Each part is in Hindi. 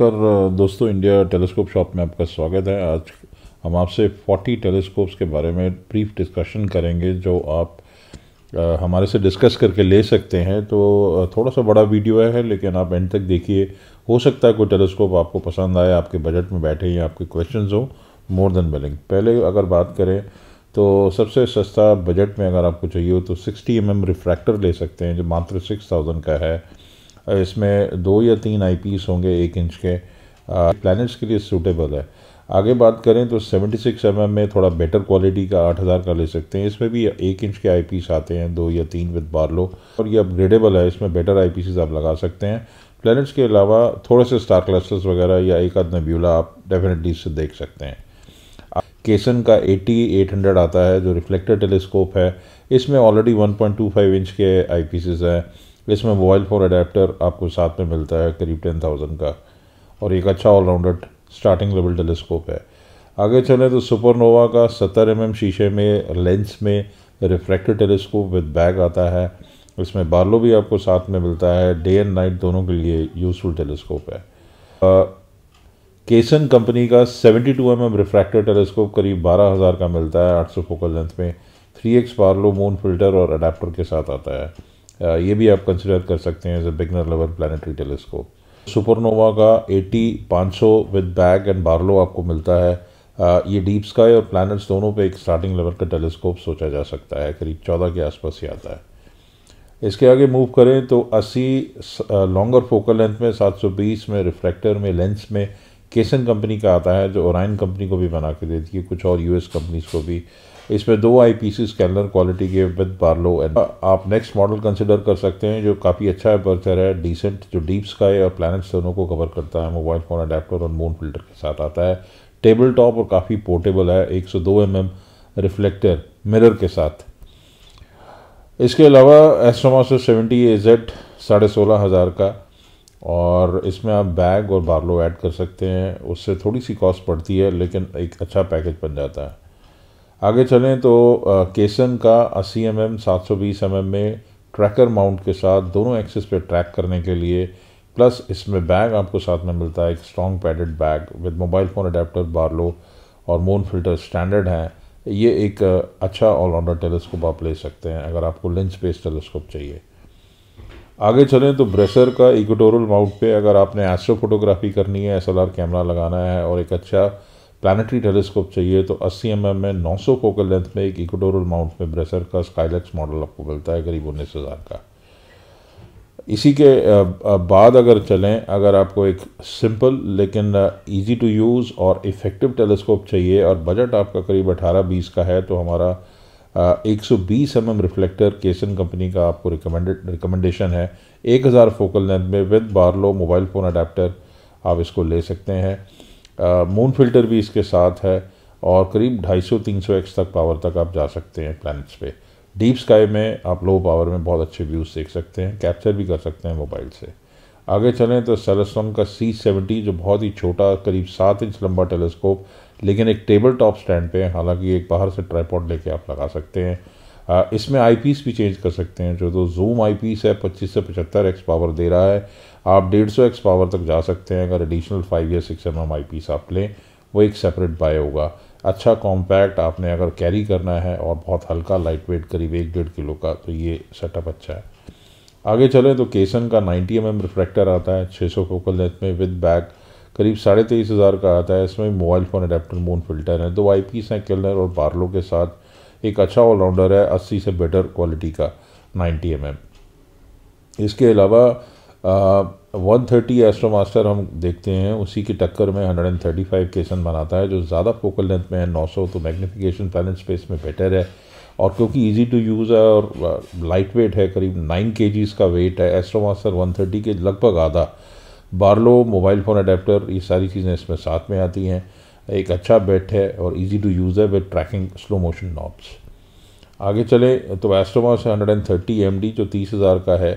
नमस्कार दोस्तों इंडिया टेलीस्कोप शॉप में आपका स्वागत है आज हम आपसे 40 टेलीस्कोप्स के बारे में ब्रीफ डिस्कशन करेंगे जो आप हमारे से डिस्कस करके ले सकते हैं तो थोड़ा सा बड़ा वीडियो है लेकिन आप एंड तक देखिए हो सकता है कोई टेलीस्कोप आपको पसंद आए आपके बजट में बैठे या आपके क्वेश्चन हो मोर देन बिलिंग पहले अगर बात करें तो सबसे सस्ता बजट में अगर आपको चाहिए हो तो सिक्सटी एम एम रिफ्रैक्टर ले सकते हैं जो मात्र सिक्स थाउजेंड का है इसमें दो या तीन आई होंगे एक इंच के प्लैनेट्स के लिए सूटेबल है आगे बात करें तो 76 सिक्स mm में थोड़ा बेटर क्वालिटी का 8000 का ले सकते हैं इसमें भी एक इंच के पीस आते हैं दो या तीन विद लो और ये अपग्रेडेबल है इसमें बेटर आईपीसीस आप लगा सकते हैं प्लैनेट्स के अलावा थोड़े से स्टार क्लस्टर्स वगैरह या एक आध नब्यूला आप डेफिनेटली इससे देख सकते हैं केसन का एट हंड्रेड आता है जो रिफ्लेक्टर टेलीस्कोप है इसमें already one point two five inch के आई हैं तो इसमें मोबाइल फ़ोन अडेप्टर आपको साथ में मिलता है करीब टेन थाउजेंड का और एक अच्छा ऑलराउंडर स्टार्टिंग लेवल टेलीस्कोप है आगे चलें तो सुपरनोवा का सत्तर एम mm शीशे में लेंस में रिफ्रैक्टिव टेलीस्कोप विद बैग आता है इसमें बार्लो भी आपको साथ में मिलता है डे एंड नाइट दोनों के लिए यूज़फुल टेलीस्कोप है आ, केसन कंपनी का 72 two M M refractor telescope करीब 12000 का मिलता है 800 फोकल लेंथ में 3x बार्लो मून फिल्टर और अडेप्टर के साथ आता है ये भी आप कंसिडर कर सकते हैं as a beginner level planetary telescope Supernova का एटी पाँच सौ विद बैग एंड बार्लो आपको मिलता है ये डीप स्काई और प्लैनेट्स दोनों पे एक स्टार्टिंग लेवल का टेलीस्कोप सोचा जा सकता है करीब चौदह के आसपास ही आता है इसके आगे मूव करें तो अस्सी लॉन्गर फोकल लेंथ में सात सौ बीस में रिफ्लेक्टर में लेंस में केसन कंपनी का आता है जो ओरान कंपनी को भी बना के देती है कुछ और यूएस कंपनीज को भी इसमें दो eyepiece scanner quality के विद बार्लो एंड आप नेक्स्ट मॉडल कंसिडर कर सकते हैं जो काफ़ी अच्छा अपर्चर है डिसेंट जो डीप स्काई और प्लानट्स दोनों को कवर करता है मोबाइल फ़ोन अडेप्टर और मून फिल्टर के साथ आता है टेबल टॉप और काफ़ी पोर्टेबल है 102 सौ एम रिफ्लेक्टर मिरर के साथ इसके अलावा एस्ट्रोमास्टर सेवेंटी ए जेड साढ़े सोलह हज़ार का और इसमें आप बैग और बार्लो ऐड कर सकते हैं उससे थोड़ी सी कॉस्ट पड़ती है लेकिन एक अच्छा पैकेज बन जाता है आगे चलें तो केसन का अस्सी एम एम सात सौ बीस एम एम में ट्रैकर माउंट के साथ दोनों एक्सेस पे ट्रैक करने के लिए प्लस इसमें बैग आपको साथ में मिलता है एक strong padded bag with mobile phone adapter Barlow और मोन फिल्टर स्टैंडर्ड हैं ये एक अच्छा ऑलराउंडर टेलीस्कोप आप ले सकते हैं अगर आपको लेंस बेस्ड टेलीस्कोप चाहिए आगे चलें तो ब्रेसर का इक्वेटोरियल माउंट पे अगर आपने एस्ट्रो फोटोग्राफी करनी है एस कैमरा लगाना है और एक अच्छा प्लानटरी टेलीस्कोप चाहिए तो 80 एम mm में 900 फोकल लेंथ में एक इक्वेटोरियल माउंट में ब्रेसर का स्काईलैक्स मॉडल आपको मिलता है करीब उन्नीस हज़ार का इसी के बाद अगर चलें अगर आपको एक सिंपल लेकिन ईजी टू यूज़ और इफ़ेक्टिव टेलीस्कोप चाहिए और बजट आपका करीब अठारह बीस का है तो हमारा Uh, एक सौ बीस एम एम रिफ्लेक्टर केसन कंपनी का आपको रिकमेंडेड रिकमेंडेशन है एक हज़ार फोकल लेंथ में with Barlow mobile phone adapter आप इसको ले सकते हैं मून uh, फिल्टर भी इसके साथ है और करीब ढाई सौ तीन सौ एक्स तक पावर तक आप जा सकते हैं प्लानट्स पे डीप स्काई में आप लो पावर में बहुत अच्छे व्यूज़ देख सकते हैं कैप्चर भी कर सकते हैं मोबाइल से आगे चलें तो सेलेस्ट्रॉम का सी सेवेंटी जो बहुत ही छोटा करीब सात इंच लंबा टेलीस्कोप लेकिन एक टेबल टॉप स्टैंड पे हालांकि एक बाहर से ट्राईपॉड लेके आप लगा सकते हैं इसमें आईपीस भी चेंज कर सकते हैं जो तो जूम आईपीस है 25 से पचहत्तर एक्स पावर दे रहा है आप डेढ़ सौ एक्स पावर तक जा सकते हैं अगर एडिशनल फाइव या सिक्स एम एम आई आप लें वो एक सेपरेट बाय होगा अच्छा कॉम्पैक्ट आपने अगर कैरी करना है और बहुत हल्का लाइट वेट करीब एक डेढ़ किलो का तो ये सेटअप अच्छा है आगे चलें तो केसन का नाइन्टी एम एम रिफ्रैक्टर आता है सौ फोकल लेंथ में विद बैक करीब साढ़े तेईस हज़ार का आता है इसमें mobile phone adapter moon filter है दो आई पीस हैं किलनर और पार्लो के साथ एक अच्छा ऑलराउंडर है अस्सी से बेटर क्वालिटी का नाइन्टी एम एम इसके अलावा वन थर्टी एस्ट्रो मास्टर हम देखते हैं उसी की टक्कर में हंड्रेड एंड थर्टी फाइव केसन बनाता है जो ज़्यादा फोकल लेंथ में है नौ सौ तो मैग्नीफिकेशन पैलेंस स्पेस में बेटर है और क्योंकि इजी टू यूज़ है और लाइट वेट है करीब नाइन के का वेट है एस्ट्रो मास्टर वन थर्टी के लगभग आधा बार्लो मोबाइल फ़ोन अडेप्टर ये सारी चीज़ें इसमें साथ में आती हैं एक अच्छा बेट है और इजी टू यूज़ है with tracking slow motion knobs आगे चले तो एस्ट्रोमा से hundred and thirty M D जो तीस हज़ार का है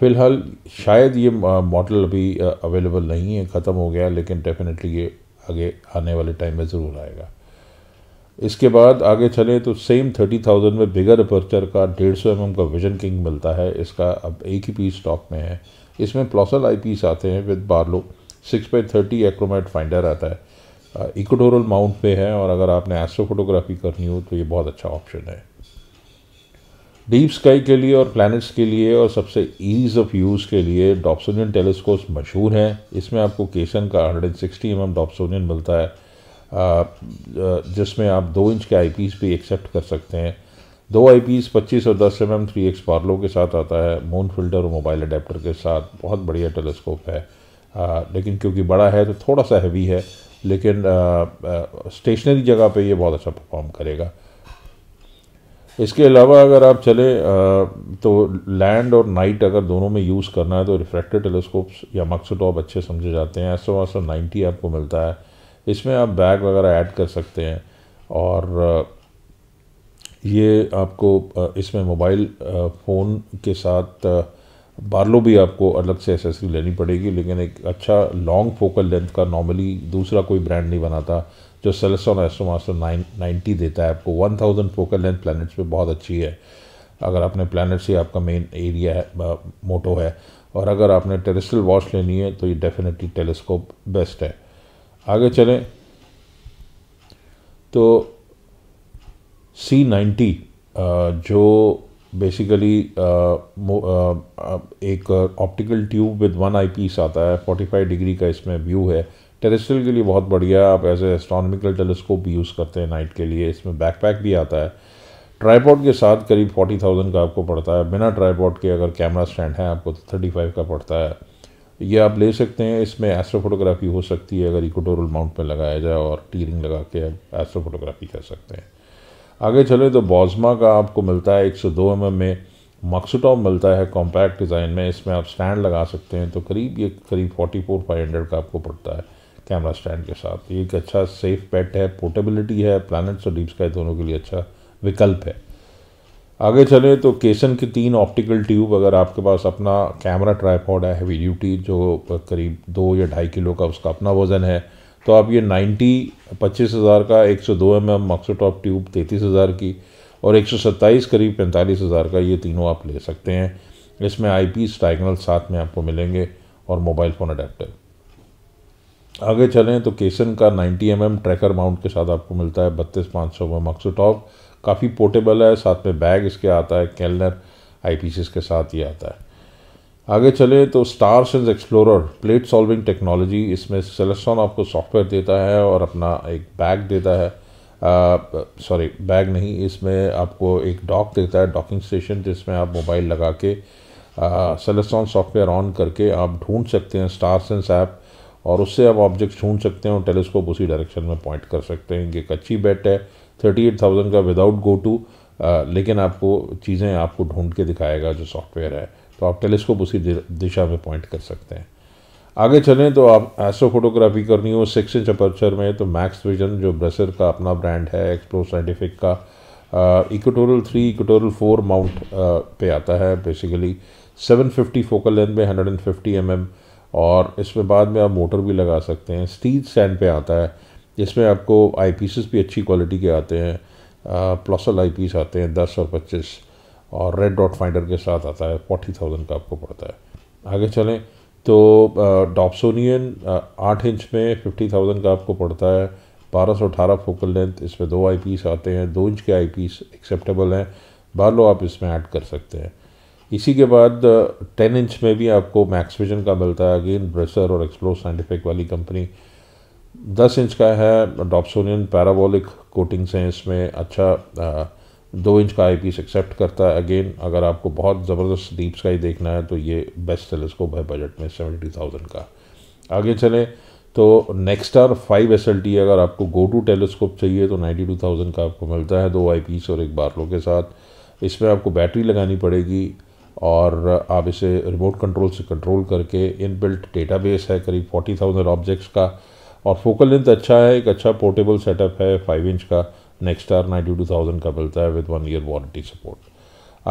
फ़िलहाल शायद ये मॉडल अभी अवेलेबल नहीं है ख़त्म हो गया लेकिन डेफिनेटली ये आगे आने वाले टाइम में ज़रूर आएगा इसके बाद आगे चले तो सेम थर्टी थाउजेंड में बिगर अपर्चर का डेढ़ सौ एम का विजन किंग मिलता है इसका अब एक ही पीस स्टॉक में है इसमें प्लॉसल आईपीस आते हैं with Barlow six by thirty achromat finder आता है इकोडोरल uh, माउंट पे है और अगर आपने एस्ट्रो फोटोग्राफी करनी हो तो ये बहुत अच्छा ऑप्शन है डीप स्काई के लिए और प्लैनेट्स के लिए और सबसे ईज ऑफ यूज़ के लिए डॉप्सोनियन टेलीस्कोप मशहूर हैं इसमें आपको केसन का एंड सिक्सटी एम डॉप्सोनियन मिलता है uh, uh, जिसमें आप दो इंच के आई पीस भी एक्सेप्ट कर सकते हैं दो आई पीस पच्चीस और दस m m three x Barlow के साथ आता है मून फिल्टर और मोबाइल अडेप्टर के साथ बहुत बढ़िया टेलीस्कोप है आ, लेकिन क्योंकि बड़ा है तो थोड़ा सा हैवी है लेकिन स्टेशनरी जगह पे ये बहुत अच्छा परफॉर्म करेगा इसके अलावा अगर आप चले आ, तो लैंड और नाइट अगर दोनों में यूज़ करना है तो रिफ्रैक्टेड टेलीस्कोप्स या मक्सोटॉप अच्छे समझे जाते हैं ऐसा वैसा नाइन्टी आपको मिलता है इसमें आप बैग वगैरह ऐड कर सकते हैं और ये आपको इसमें मोबाइल फ़ोन के साथ बार्लो भी आपको अलग से एसेसरी लेनी पड़ेगी लेकिन एक अच्छा लॉन्ग फोकल लेंथ का नॉर्मली दूसरा कोई ब्रांड नहीं बनाता जो Celestron AstroMaster nine ninety देता है आपको one thousand focal length planets पर बहुत अच्छी है अगर आपने प्लानट्स ही आपका मेन एरिया है मोटो है और अगर आपने टेरेस्ट्रल वॉच लेनी है तो ये डेफिनेटली टेलीस्कोप बेस्ट है आगे चलें तो सी नाइन्टी uh, जो बेसिकली uh, uh, एक optical tube with one eye piece आता है 45 डिग्री का इसमें व्यू है टेरेस्ट्रियल के लिए बहुत बढ़िया आप as a telescope telescope use करते हैं नाइट के लिए इसमें बैकपैक भी आता है ट्राईपॉड के साथ करीब फोर्टी थाउजेंड का आपको पड़ता है बिना ट्राईपॉड के अगर कैमरा स्टैंड है आपको थर्टी तो फाइव का पड़ता है ये आप ले सकते हैं इसमें एस्ट्रो फोटोग्राफी हो सकती है अगर इकोटोरल माउंट में लगाया जाए और टीरिंग लगा के आप एस्ट्रो फोटोग्राफी कर सकते हैं आगे चले तो बॉजमा का आपको मिलता है 102 सौ mm में मक्सटॉप मिलता है कॉम्पैक्ट डिज़ाइन में इसमें आप स्टैंड लगा सकते हैं तो करीब ये करीब फोर्टी फोर फाइव हंड्रेड का आपको पड़ता है कैमरा स्टैंड के साथ ये एक अच्छा सेफ पेट है पोर्टेबिलिटी है प्लानट्स और डीप स्काई दोनों के लिए अच्छा विकल्प है आगे चले तो केसन के तीन ऑप्टिकल ट्यूब अगर आपके पास अपना कैमरा ट्राईपॉड है हैवी ड्यूटी जो करीब दो या ढाई किलो का उसका अपना वज़न है तो आप ये नाइन्टी पच्चीस हज़ार का एक सौ दो एम एम मॉक्सोटॉप ट्यूब तैंतीस हज़ार की और एक सौ सत्ताईस करीब पैंतालीस हज़ार का ये तीनों आप ले सकते हैं इसमें आई पी स्टाइगनल साथ में आपको मिलेंगे और मोबाइल फ़ोन अडेप्टर आगे चलें तो केसन का 90 एम mm ट्रैकर माउंट के साथ आपको मिलता है बत्तीस पाँच सौ में मॉक्सोटॉप काफ़ी पोर्टेबल है साथ में बैग इसके आता है कैलनर आई के साथ ही आता है आगे चले तो StarSense Explorer plate solving technology इसमें सेलेसॉन आपको सॉफ्टवेयर देता है और अपना एक बैग देता है सॉरी बैग नहीं इसमें आपको एक डॉक देता है डॉकिंग स्टेशन जिसमें आप मोबाइल लगा के सेलेसॉन सॉफ्टवेयर ऑन करके आप ढूंढ सकते हैं स्टार सेंस ऐप और उससे आप ऑब्जेक्ट्स ढूंढ सकते हैं और टेलीस्कोप उसी डायरेक्शन में पॉइंट कर सकते हैं ये एक अच्छी बेट है थर्टी एट थाउजेंड का विदाउट गो टू लेकिन आपको चीज़ें आपको ढूंढ के दिखाएगा जो सॉफ्टवेयर है तो आप टेलीस्कोप उसी दिशा में पॉइंट कर सकते हैं आगे चलें तो आप एस्ट्रो फोटोग्राफी करनी हो सिक्स इंच अपर्चर में तो मैक्स विजन जो ब्रेसर का अपना ब्रांड है एक्सप्लो साइंटिफिक का equatorial three equatorial four mount पे आता है बेसिकली 750 फोकल लेंथ में 150 फिफ्टी mm और इसमें बाद में आप मोटर भी लगा सकते हैं स्टील स्टैंड पे आता है जिसमें आपको आई भी अच्छी क्वालिटी के आते हैं प्लसल आई पीस आते हैं दस और पच्चीस और रेड डॉट फाइंडर के साथ आता है फोर्टी थाउजेंड का आपको पड़ता है आगे चलें तो डॉप्सोनियन आठ इंच में फिफ्टी थाउजेंड का आपको पड़ता है बारह सौ अठारह फोकल लेंथ इसमें दो आई पीस आते हैं दो इंच के आई पीस एक्सेप्टेबल हैं बालो आप इसमें ऐड कर सकते हैं इसी के बाद टेन इंच में भी आपको मैक्सविजन का मिलता है अगेन ब्रेसर और एक्सप्लो साइंटिफिक वाली कंपनी दस इंच का है डॉप्सोनियन पैराबोलिक कोटिंग्स हैं इसमें अच्छा दो इंच का आई पीस एक्सेप्ट करता है अगेन अगर आपको बहुत ज़बरदस्त डीप स्काई देखना है तो ये बेस्ट टेलीस्कोप है बजट में सेवेंटी थाउजेंड का आगे चलें तो R five S L T अगर आपको गो टू टेलीस्कोप चाहिए तो नाइन्टी टू थाउजेंड का आपको मिलता है दो आई पीस और एक बारलों के साथ इसमें आपको बैटरी लगानी पड़ेगी और आप इसे रिमोट कंट्रोल से कंट्रोल करके इन बिल्ट डेटा बेस है करीब फोर्टी थाउजेंड ऑब्जेक्ट्स का और फोकल लेंथ अच्छा है एक अच्छा पोर्टेबल सेटअप है फाइव इंच का next R ninety two thousand का मिलता है with one year warranty support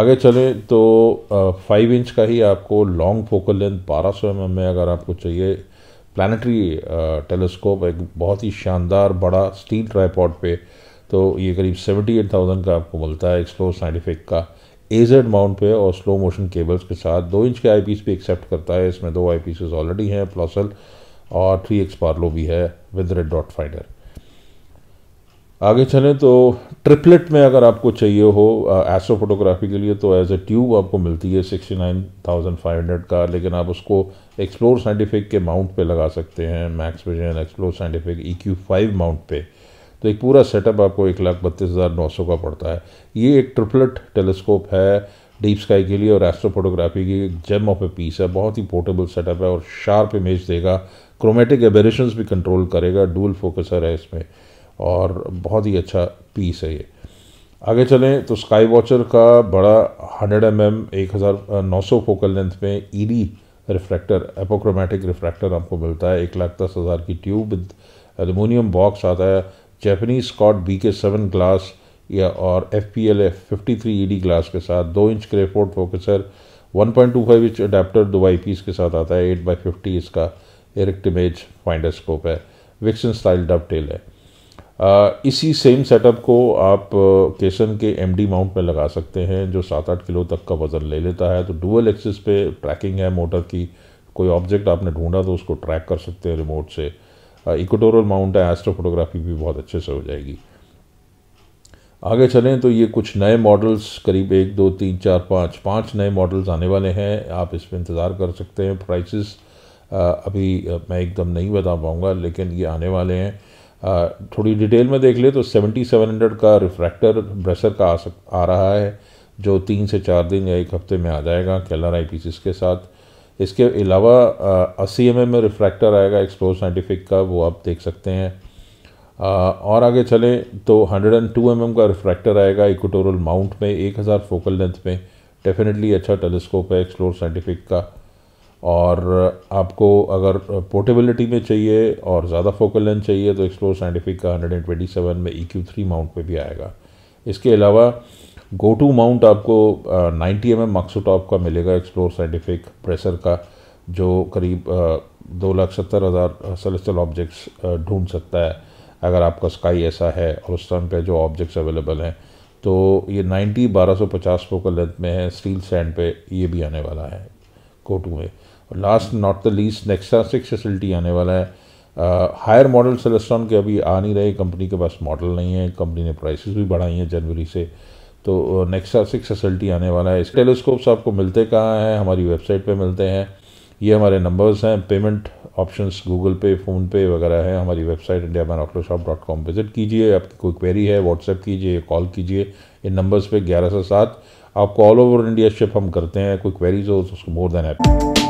आगे चलें तो फाइव इंच का ही आपको लॉन्ग फोकल लेंथ बारह सौ एम एम में अगर आपको चाहिए प्लानटरी टेलीस्कोप एक बहुत ही शानदार बड़ा स्टील ट्राईपॉड पे तो ये करीब सेवेंटी एट थाउजेंड का आपको मिलता है एक्सप्लोर साइंटिफिक का एजेड माउंट पे और स्लो मोशन केबल्स के साथ दो इंच के आई पीस भी एक्सेप्ट करता है इसमें दो आई ऑलरेडी हैं प्लसल और थ्री एक्स पार्लो भी है विद रेड डॉट फाइंडर आगे चलें तो ट्रिपलेट में अगर आपको चाहिए हो एस्ट्रो फोटोग्राफी के लिए तो एज ए ट्यूब आपको मिलती है sixty nine thousand five hundred का लेकिन आप उसको एक्सप्लोर साइंटिफिक के माउंट पे लगा सकते हैं Max Vision Explore Scientific E Q five mount पे तो एक पूरा सेटअप आपको एक लाख बत्तीस हज़ार नौ सौ का पड़ता है ये एक ट्रिपलेट टेलीस्कोप है डीप स्काई के लिए और एस्ट्रो फोटोग्राफी की एक जेम ऑफ ए पीस है बहुत ही पोर्टेबल सेटअप है और शार्प इमेज देगा क्रोमेटिक एबरेशन भी कंट्रोल करेगा डूल फोकसर है इसमें और बहुत ही अच्छा पीस है ये आगे चलें तो स्काई वॉचर का बड़ा हंड्रेड एम एम एक हज़ार नौ सौ फोकल लेंथ में ईडी रिफ्रैक्टर एपोक्रोमेटिक रिफ्रैक्टर आपको मिलता है एक लाख दस हज़ार की ट्यूब विद एलुमिनियम बॉक्स आता है Japanese Schott B K seven glass या और F P L F fifty three E D glass के साथ दो inch Crayford focuser one point two five inch adapter दो आई पीस के साथ आता है एट बाई फिफ्टी इसका इरेक्ट इमेज फाइंडर स्कोप है विक्सन स्टाइल डब टेल है इसी सेम सेटअप को आप केसन के एमडी माउंट में लगा सकते हैं जो सात आठ किलो तक का वज़न ले लेता है तो डुअल एक्सिस पे ट्रैकिंग है मोटर की कोई ऑब्जेक्ट आपने ढूंढा तो उसको ट्रैक कर सकते हैं रिमोट से इक्वेटोरल माउंट है एस्ट्रो फोटोग्राफी भी बहुत अच्छे से हो जाएगी आगे चलें तो ये कुछ नए मॉडल्स करीब एक दो तीन चार पाँच पाँच नए मॉडल्स आने वाले हैं आप इस पर इंतज़ार कर सकते हैं प्राइसेस अभी मैं एकदम नहीं बता पाऊँगा लेकिन ये आने वाले हैं थोड़ी डिटेल में देख ले तो 7700 का रिफ्रैक्टर ब्रेसर का आ सक आ रहा है जो तीन से चार दिन या एक हफ्ते में आ जाएगा कैलर आई के साथ इसके अलावा अस्सी एम में रिफ्रैक्टर आएगा एक्सप्लोर साइंटिफिक का वो आप देख सकते हैं आ, और आगे चलें तो 102 एंड mm का रिफ्रैक्टर आएगा इक्वटोरल माउंट में 1000 फोकल लेंथ में डेफिनेटली अच्छा टेलीस्कोप है एक्सप्लोर साइंटिफिक का और आपको अगर पोर्टेबिलिटी में चाहिए और ज़्यादा फोकल लेंथ चाहिए तो एक्सप्लोर साइंटिफिक का सेवन में ई क्यू थ्री माउंट पर भी आएगा इसके अलावा गो टू माउंट आपको नाइन्टी एम एम माक्सोटॉप का मिलेगा एक्सप्लोर साइंटिफिक प्रेशर का जो करीब दो लाख सत्तर हज़ार सेलेस्टल ऑब्जेक्ट्स ढूंढ सकता है अगर आपका स्काई ऐसा है और उस टाइम पे जो ऑब्जेक्ट्स अवेलेबल हैं तो ये नाइन्टी बारह सौ पचास फोकल लेंथ में है स्टील सैंड पे ये भी आने वाला है कोटू में और लास्ट नॉट द लीस्ट नेक्सा सिक्स फैसिलिटी आने वाला है हायर मॉडल सेलेस्ट्रॉन के अभी आ नहीं रहे कंपनी के पास मॉडल नहीं है कंपनी ने प्राइसेस भी बढ़ाई हैं जनवरी से तो नेक्सा सिक्स फैसिलिटी आने वाला है इस टेलीस्कोप्स आपको मिलते कहाँ हैं हमारी वेबसाइट पर मिलते हैं ये हमारे नंबर्स हैं payment options Google Pay PhonePe वगैरह है हमारी वेबसाइट इंडिया मैन ऑक्लो शॉप डॉट कॉम विज़िट कीजिए आपकी कोई क्वेरी है व्हाट्सएप कीजिए कॉल कीजिए इन नंबर्स पे ग्यारह से सात आपको ऑल ओवर इंडिया शिप हम करते हैं कोई क्वेरीज हो तो उसको मोर देन हैप्पी